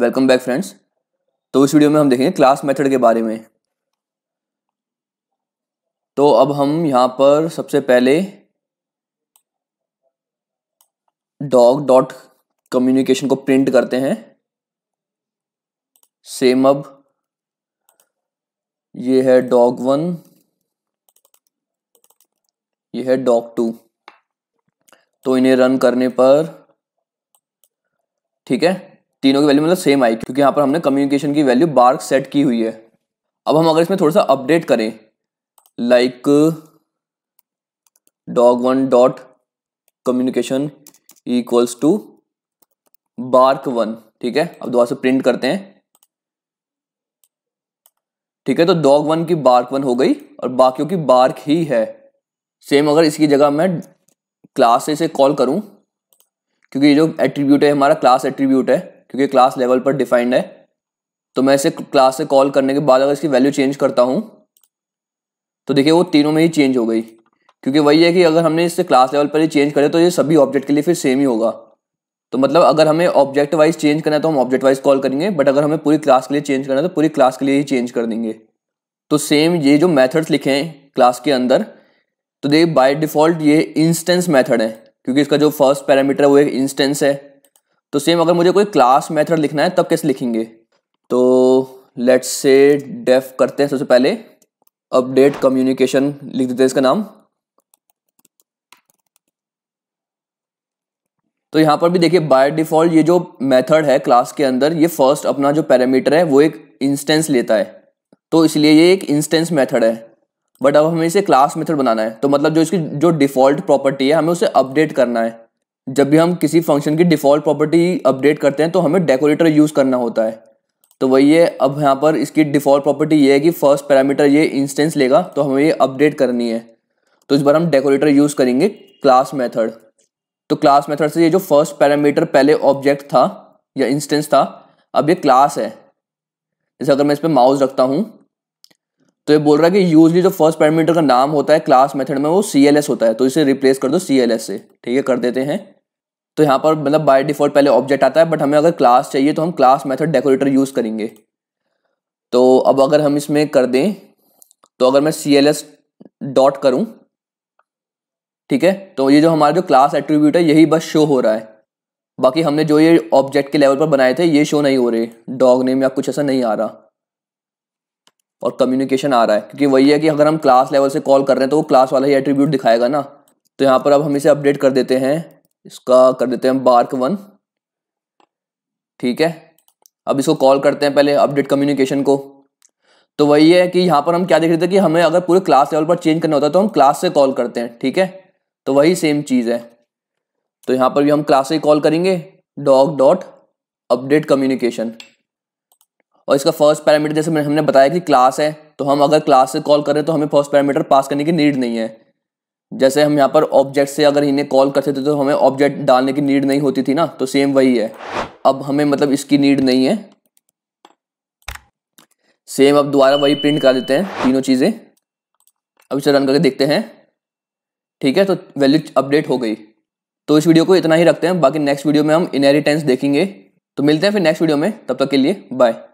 welcome back friends तो इस video में हम देखेंगे क्लास मेथड के बारे में तो अब हम यहाँ पर सबसे पहले डॉग डॉट कम्युनिकेशन को प्रिंट करते हैं सेम अब ये है डॉग वन ये है डॉग टू तो इन्हें रन करने पर ठीक है तीनों की वैल्यू मतलब सेम आई क्योंकि यहाँ पर हमने कम्युनिकेशन की वैल्यू बार्क सेट की हुई है अब हम अगर इसमें थोड़ा सा अपडेट करें like dog one dot communication equals to bark one ठीक है अब दोबारा से प्रिंट करते हैं ठीक है तो डॉग वन की बार्क वन हो गई और बाकियों की बार्क ही है सेम अगर इसकी जगह मैं क्लास से इसे कॉल करूं क्योंकि ये जो एट्रीब्यूट है हमारा क्लास एट्रीब्यूट है क्योंकि क्लास लेवल पर डिफाइंड है तो मैं इसे क्लास से कॉल करने के बाद अगर इसकी वैल्यू चेंज करता हूँ तो देखिए वो तीनों में ही चेंज हो गई क्योंकि वही है कि अगर हमने इससे क्लास लेवल पर ही चेंज करें तो ये सभी ऑब्जेक्ट के लिए फिर सेम ही होगा तो मतलब अगर हमें ऑब्जेक्ट वाइज चेंज करना है तो हम ऑब्जेक्ट वाइज कॉल करेंगे बट अगर हमें पूरी क्लास के लिए चेंज करना है तो पूरी क्लास के लिए ही चेंज कर देंगे तो सेम ये जो मैथड्स लिखे हैं क्लास के अंदर तो देखिए बाय डिफॉल्ट ये इंस्टेंस मैथड है क्योंकि इसका जो फर्स्ट पैरामीटर है वो एक इंस्टेंस है तो सेम अगर मुझे कोई क्लास मेथड लिखना है तब कैसे लिखेंगे तो लेट्स से डेफ करते हैं सबसे पहले अपडेट कम्युनिकेशन लिख देते हैं इसका नाम तो यहाँ पर भी देखिए बाय डिफॉल्ट ये जो मेथड है क्लास के अंदर ये फर्स्ट अपना जो पैरामीटर है वो एक इंस्टेंस लेता है तो इसलिए ये एक इंस्टेंस मेथड है बट अब हमें इसे क्लास मेथड बनाना है तो मतलब जो इसकी जो डिफॉल्ट प्रॉपर्टी है हमें उसे अपडेट करना है जब भी हम किसी फंक्शन की डिफ़ॉल्ट प्रॉपर्टी अपडेट करते हैं तो हमें डेकोरेटर यूज़ करना होता है तो वही है अब यहाँ पर इसकी डिफ़ॉल्ट प्रॉपर्टी ये है कि फर्स्ट पैरामीटर ये इंस्टेंस लेगा तो हमें ये अपडेट करनी है तो इस बार हम डेकोरेटर यूज़ करेंगे क्लास मेथड तो क्लास मेथड से ये जो फर्स्ट पैरामीटर पहले ऑब्जेक्ट था या इंस्टेंस था अब ये क्लास है जैसे अगर मैं इस पर माउस रखता हूँ तो ये बोल रहा है कि यूजली जो फर्स्ट पैरामीटर का नाम होता है क्लास मेथड में वो सी होता है तो इसे रिप्लेस कर दो सी से ठीक है कर देते हैं तो यहाँ पर मतलब बाय डिफॉल्ट पहले ऑब्जेक्ट आता है बट हमें अगर क्लास चाहिए तो हम क्लास मेथड डेकोरेटर यूज़ करेंगे तो अब अगर हम इसमें कर दें तो अगर मैं सी एल एस डॉट करूँ ठीक है तो ये जो हमारा जो क्लास एट्रीब्यूट है यही बस शो हो रहा है बाकी हमने जो ये ऑब्जेक्ट के लेवल पर बनाए थे ये शो नहीं हो रहे डॉग नेम या कुछ ऐसा नहीं आ रहा और कम्युनिकेशन आ रहा है क्योंकि वही है कि अगर हम क्लास लेवल से कॉल कर रहे हैं तो वो क्लास वाला ही एट्रीब्यूट दिखाएगा ना तो यहाँ पर अब हम इसे अपडेट कर देते हैं इसका कर देते हैं बार्क वन ठीक है अब इसको कॉल करते हैं पहले अपडेट कम्युनिकेशन को तो वही है कि यहाँ पर हम क्या देख रहे थे कि हमें अगर पूरे क्लास लेवल पर चेंज करना होता है तो हम क्लास से कॉल करते हैं ठीक है तो वही सेम चीज़ है तो यहाँ पर भी हम क्लास से कॉल करेंगे डॉग डॉट अपडेट कम्युनिकेशन और इसका फर्स्ट पैरामीटर जैसे हमने बताया कि क्लास है तो हम अगर क्लास से कॉल करें तो हमें फर्स्ट पैरामीटर पास करने की नीड नहीं है जैसे हम यहाँ पर ऑब्जेक्ट से अगर इन्हें कॉल करते थे तो हमें ऑब्जेक्ट डालने की नीड नहीं होती थी ना तो सेम वही है अब हमें मतलब इसकी नीड नहीं है सेम अब दोबारा वही प्रिंट कर देते हैं तीनों चीज़ें अब इसे रन करके देखते हैं ठीक है तो वैल्यू अपडेट हो गई तो इस वीडियो को इतना ही रखते हैं बाकी नेक्स्ट वीडियो में हम इनहेरिटेंस देखेंगे तो मिलते हैं फिर नेक्स्ट वीडियो में तब तक के लिए बाय